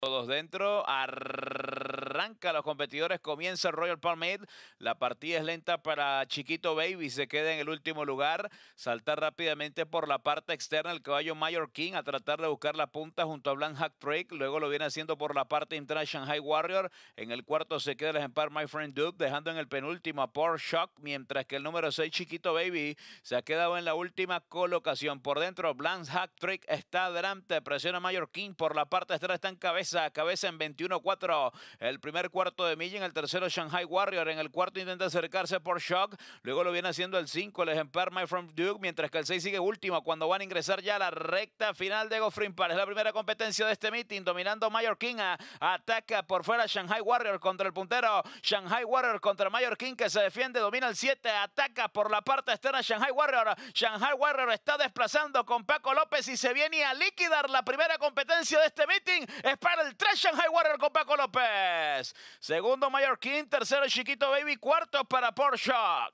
Todos dentro, arranca los competidores, comienza el Royal Palmade, la partida es lenta para Chiquito Baby, se queda en el último lugar, salta rápidamente por la parte externa el caballo Mayor King a tratar de buscar la punta junto a Blanc Hack Trick, luego lo viene haciendo por la parte interna Shanghai Warrior, en el cuarto se queda el ejemplar My Friend Duke, dejando en el penúltimo a Poor Shock, mientras que el número 6 Chiquito Baby se ha quedado en la última colocación, por dentro Blanc Hack Trick está adelante, presiona Mayor King, por la parte externa está en cabeza, a cabeza en 21-4. El primer cuarto de milla, en el tercero Shanghai Warrior, en el cuarto intenta acercarse por Shock, luego lo viene haciendo el 5, el ejemplar My From Duke, mientras que el 6 sigue último cuando van a ingresar ya a la recta final de Goffrin para Es la primera competencia de este meeting, dominando Mayor King, ataca por fuera Shanghai Warrior contra el puntero, Shanghai Warrior contra Mayor King que se defiende, domina el 7, ataca por la parte externa Shanghai Warrior, Shanghai Warrior está desplazando con Paco López y se viene a liquidar la primera competencia de este meeting, es el Treshan and High con Paco López. Segundo Mallorquín, tercero Chiquito Baby, cuarto para Porsche.